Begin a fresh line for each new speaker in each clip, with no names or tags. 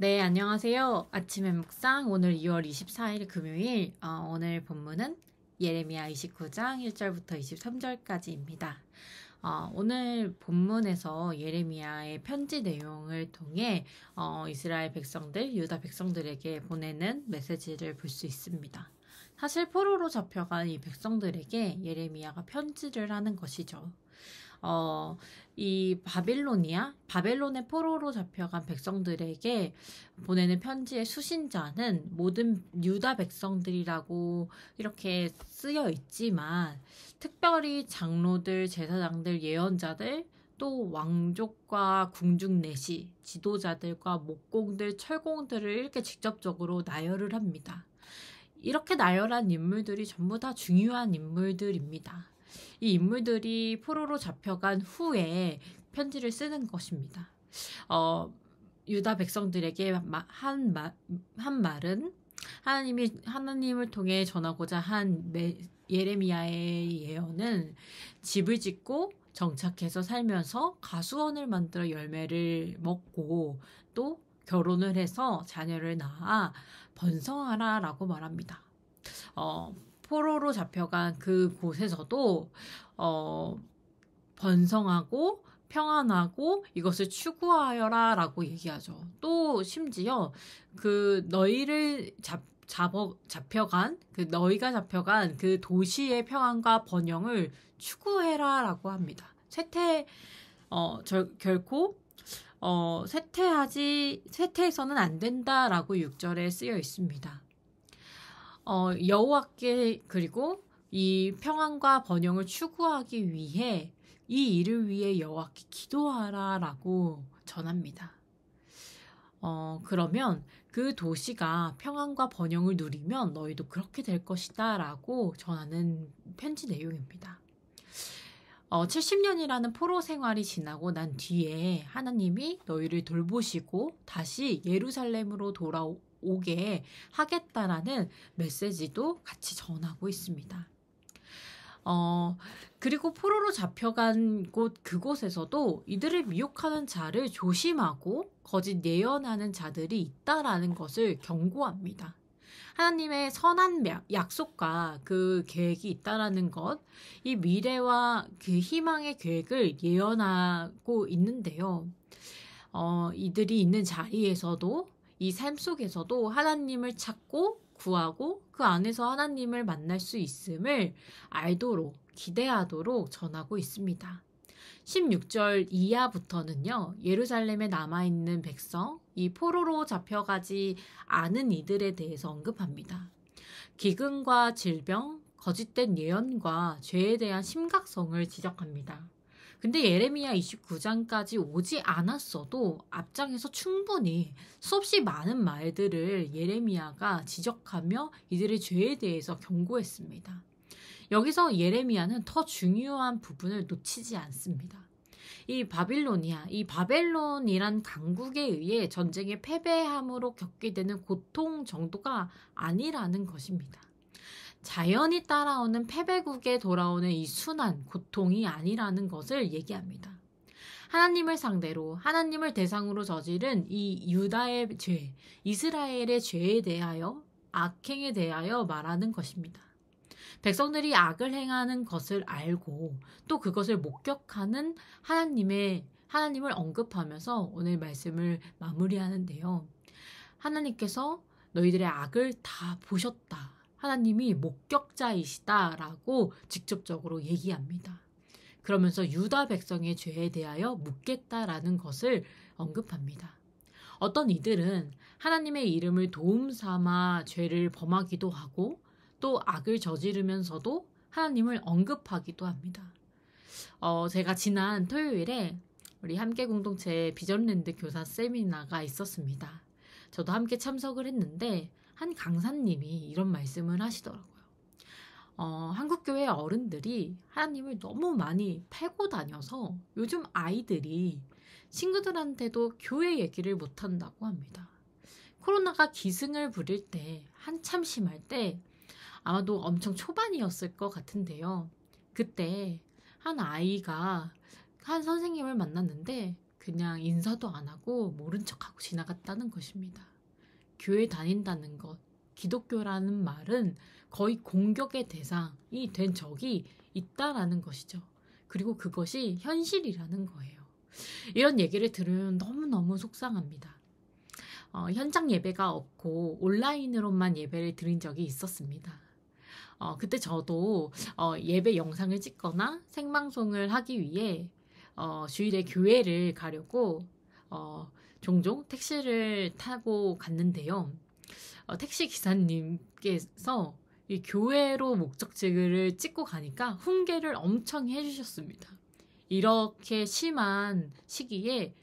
네, 안녕하세요. 아침의 묵상 오늘 2월 24일 금요일 어, 오늘 본문은 예레미야 29장 1절부터 23절까지입니다. 어, 오늘 본문에서 예레미야의 편지 내용을 통해 어, 이스라엘 백성들, 유다 백성들에게 보내는 메시지를 볼 수 있습니다. 사실 포로로 잡혀간 이 백성들에게 예레미야가 편지를 하는 것이죠. 어, 이 바빌로니아, 바벨론의 포로로 잡혀간 백성들에게 보내는 편지의 수신자는 모든 유다 백성들이라고 이렇게 쓰여 있지만 특별히 장로들, 제사장들, 예언자들, 또 왕족과 궁중 내시, 지도자들과 목공들, 철공들을 이렇게 직접적으로 나열을 합니다. 이렇게 나열한 인물들이 전부 다 중요한 인물들입니다. 이 인물들이 포로로 잡혀간 후에 편지를 쓰는 것입니다. 어, 유다 백성들에게 한, 마, 한 말은 하나님이 하나님을 통해 전하고자 한 메, 예레미야의 예언은 집을 짓고 정착해서 살면서 가수원을 만들어 열매를 먹고 또 결혼을 해서 자녀를 낳아 번성하라라고 말합니다. 어, 포로로 잡혀간 그 곳에서도 어 번성하고 평안하고 이것을 추구하여라 라고 얘기하죠. 또 심지어 그 너희를 잡, 잡어, 잡혀간, 그 너희가 잡혀간 그 도시의 평안과 번영을 추구해라 라고 합니다. 쇠퇴, 어, 절, 결코, 어, 쇠퇴하지, 쇠퇴해서는 안 된다 라고 6절에 쓰여 있습니다. 어, 여호와께 그리고 이 평안과 번영을 추구하기 위해 이 일을 위해 여호와께 기도하라라고 전합니다. 어, 그러면 그 도시가 평안과 번영을 누리면 너희도 그렇게 될 것이다 라고 전하는 편지 내용입니다. 어, 70년이라는 포로 생활이 지나고 난 뒤에 하나님이 너희를 돌보시고 다시 예루살렘으로 돌아오, 오게 하겠다라는 메시지도 같이 전하고 있습니다. 어, 그리고 포로로 잡혀간 곳 그곳에서도 이들을 미혹하는 자를 조심하고 거짓 예언하는 자들이 있다라는 것을 경고합니다. 하나님의 선한 약속과 그 계획이 있다라는 것, 이 미래와 그 희망의 계획을 예언하고 있는데요. 어, 이들이 있는 자리에서도 이삶 속에서도 하나님을 찾고 구하고 그 안에서 하나님을 만날 수 있음을 알도록 기대하도록 전하고 있습니다. 16절 이하부터는요, 예루살렘에 남아있는 백성, 이 포로로 잡혀가지 않은 이들에 대해서 언급합니다. 기근과 질병, 거짓된 예언과 죄에 대한 심각성을 지적합니다. 근데 예레미야 29장까지 오지 않았어도 앞장에서 충분히 수없이 많은 말들을 예레미야가 지적하며 이들의 죄에 대해서 경고했습니다. 여기서 예레미야는 더 중요한 부분을 놓치지 않습니다. 이 바빌로니아, 이 바벨론이란 강국에 의해 전쟁의 패배함으로 겪게 되는 고통 정도가 아니라는 것입니다. 자연이 따라오는 패배국에 돌아오는 이 순환, 고통이 아니라는 것을 얘기합니다. 하나님을 상대로 하나님을 대상으로 저지른 이 유다의 죄, 이스라엘의 죄에 대하여 악행에 대하여 말하는 것입니다. 백성들이 악을 행하는 것을 알고 또 그것을 목격하는 하나님의 하나님을 언급하면서 오늘 말씀을 마무리하는데요. 하나님께서 너희들의 악을 다 보셨다. 하나님이 목격자이시다라고 직접적으로 얘기합니다. 그러면서 유다 백성의 죄에 대하여 묻겠다라는 것을 언급합니다. 어떤 이들은 하나님의 이름을 도움 삼아 죄를 범하기도 하고 또 악을 저지르면서도 하나님을 언급하기도 합니다. 어, 제가 지난 토요일에 우리 함께 공동체 비전랜드 교사 세미나가 있었습니다. 저도 함께 참석을 했는데 한 강사님이 이런 말씀을 하시더라고요. 어, 한국교회 어른들이 하나님을 너무 많이 패고 다녀서 요즘 아이들이 친구들한테도 교회 얘기를 못한다고 합니다. 코로나가 기승을 부릴 때 한참 심할 때 아마도 엄청 초반이었을 것 같은데요. 그때 한 아이가 한 선생님을 만났는데 그냥 인사도 안 하고 모른 척하고 지나갔다는 것입니다. 교회 다닌다는 것, 기독교라는 말은 거의 공격의 대상이 된 적이 있다라는 것이죠. 그리고 그것이 현실이라는 거예요. 이런 얘기를 들으면 너무너무 속상합니다. 어, 현장 예배가 없고 온라인으로만 예배를 드린 적이 있었습니다. 어, 그때 저도 어, 예배 영상을 찍거나 생방송을 하기 위해 어, 주일에 교회를 가려고 어, 종종 택시를 타고 갔는데요. 어, 택시 기사님께서 이 교회로 목적지를 찍고 가니까 훈계를 엄청 해주셨습니다. 이렇게 심한 시기에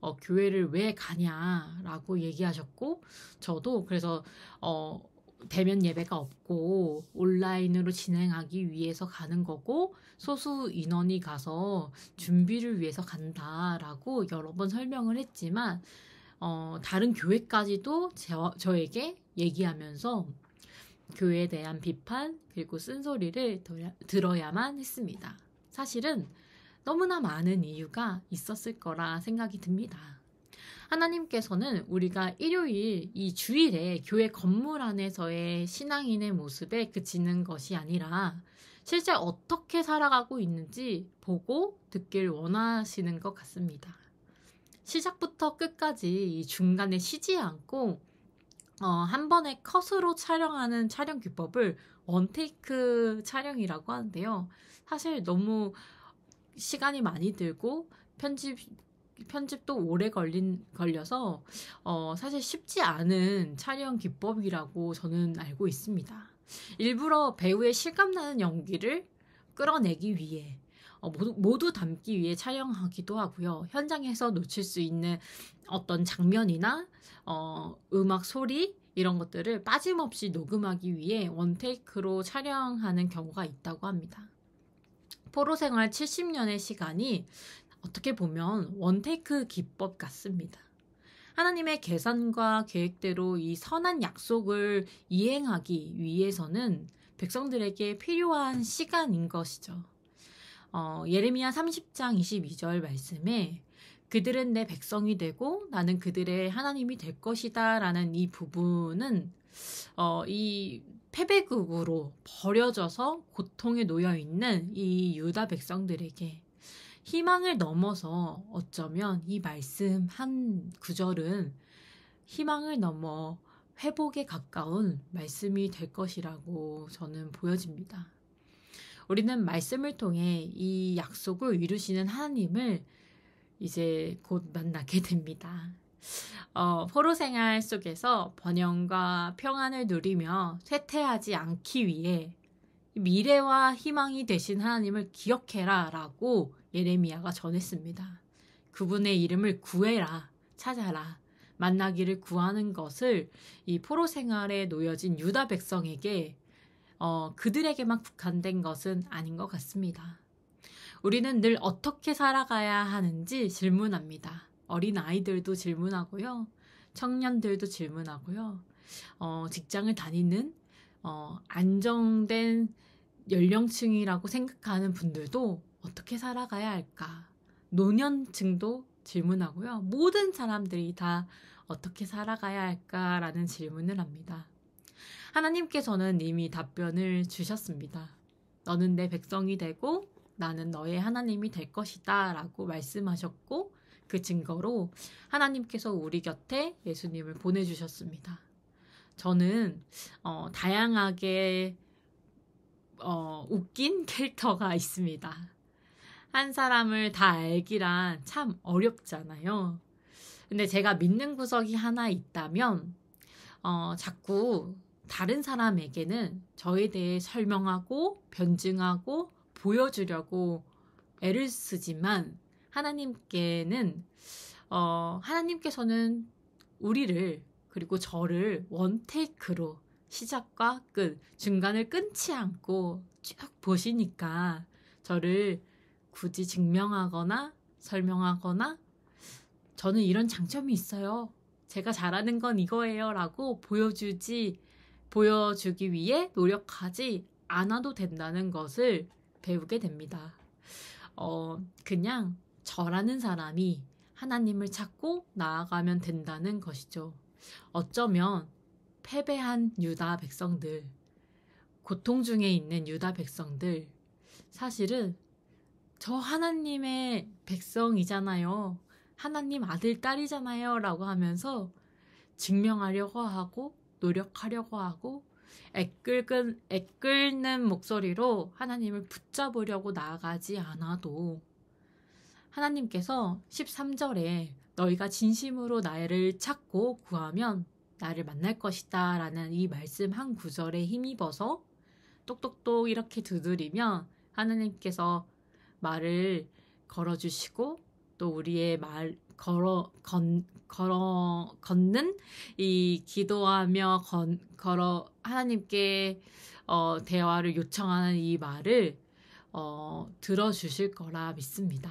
어, 교회를 왜 가냐라고 얘기하셨고 저도 그래서 어, 대면 예배가 없고 온라인으로 진행하기 위해서 가는 거고 소수 인원이 가서 준비를 위해서 간다라고 여러 번 설명을 했지만 어, 다른 교회까지도 저, 저에게 얘기하면서 교회에 대한 비판 그리고 쓴소리를 들어야만 했습니다. 사실은 너무나 많은 이유가 있었을 거라 생각이 듭니다. 하나님께서는 우리가 일요일 이 주일에 교회 건물 안에서의 신앙인의 모습에 그치는 것이 아니라 실제 어떻게 살아가고 있는지 보고 듣길 원하시는 것 같습니다. 시작부터 끝까지 이 중간에 쉬지 않고 어, 한 번에 컷으로 촬영하는 촬영 기법을 원테이크 촬영이라고 하는데요. 사실 너무 시간이 많이 들고 편집 편집도 오래 걸린 걸려서 어, 사실 쉽지 않은 촬영 기법이라고 저는 알고 있습니다. 일부러 배우의 실감나는 연기를 끌어내기 위해 어, 모두, 모두 담기 위해 촬영하기도 하고요. 현장에서 놓칠 수 있는 어떤 장면이나 어, 음악 소리 이런 것들을 빠짐없이 녹음하기 위해 원테이크로 촬영하는 경우가 있다고 합니다. 포로 생활 70년의 시간이 어떻게 보면 원테이크 기법 같습니다. 하나님의 계산과 계획대로 이 선한 약속을 이행하기 위해서는 백성들에게 필요한 시간인 것이죠. 어, 예레미야 30장 22절 말씀에 그들은 내 백성이 되고 나는 그들의 하나님이 될 것이다 라는 이 부분은 어, 이 패배국으로 버려져서 고통에 놓여 있는 이 유다 백성들에게 희망을 넘어서 어쩌면 이 말씀 한 구절은 희망을 넘어 회복에 가까운 말씀이 될 것이라고 저는 보여집니다. 우리는 말씀을 통해 이 약속을 이루시는 하나님을 이제 곧 만나게 됩니다. 어, 포로 생활 속에서 번영과 평안을 누리며 쇠퇴하지 않기 위해 미래와 희망이 되신 하나님을 기억해라 라고 예레미야가 전했습니다. 그분의 이름을 구해라, 찾아라, 만나기를 구하는 것을 이 포로 생활에 놓여진 유다 백성에게 어, 그들에게만 국한된 것은 아닌 것 같습니다. 우리는 늘 어떻게 살아가야 하는지 질문합니다. 어린 아이들도 질문하고요. 청년들도 질문하고요. 어, 직장을 다니는 어, 안정된 연령층이라고 생각하는 분들도 어떻게 살아가야 할까? 노년층도 질문하고요. 모든 사람들이 다 어떻게 살아가야 할까라는 질문을 합니다. 하나님께서는 이미 답변을 주셨습니다. 너는 내 백성이 되고 나는 너의 하나님이 될 것이다 라고 말씀하셨고 그 증거로 하나님께서 우리 곁에 예수님을 보내주셨습니다. 저는 어, 다양하게 어, 웃긴 캐릭터가 있습니다. 한 사람을 다 알기란 참 어렵잖아요. 근데 제가 믿는 구석이 하나 있다면, 어, 자꾸 다른 사람에게는 저에 대해 설명하고 변증하고 보여주려고 애를 쓰지만 하나님께는 어, 하나님께서는 우리를 그리고 저를 원테이크로 시작과 끝 중간을 끊지 않고 쭉 보시니까 저를 굳이 증명하거나 설명하거나 저는 이런 장점이 있어요. 제가 잘하는 건 이거예요. 라고 보여주지, 보여주기 위해 노력하지 않아도 된다는 것을 배우게 됩니다. 어, 그냥 저라는 사람이 하나님을 찾고 나아가면 된다는 것이죠. 어쩌면 패배한 유다 백성들, 고통 중에 있는 유다 백성들, 사실은 저 하나님의 백성이잖아요. 하나님 아들, 딸이잖아요. 라고 하면서 증명하려고 하고 노력하려고 하고 애끓끈 애끌는 목소리로 하나님을 붙잡으려고 나아가지 않아도 하나님께서 13절에 너희가 진심으로 나를 찾고 구하면 나를 만날 것이다 라는 이 말씀 한 구절에 힘입어서 똑똑똑 이렇게 두드리면 하나님께서 말을 걸어주시고 또 우리의 말 걸어 건 걸어 걷는 이 기도하며 건 걸어 하나님께 어, 대화를 요청하는 이 말을 어, 들어주실 거라 믿습니다.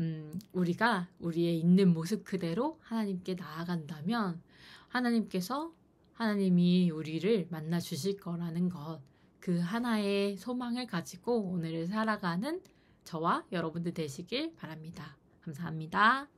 음, 우리가 우리의 있는 모습 그대로 하나님께 나아간다면 하나님께서 하나님이 우리를 만나 주실 거라는 것, 그 하나의 소망을 가지고 오늘을 살아가는 저와 여러분들 되시길 바랍니다. 감사합니다.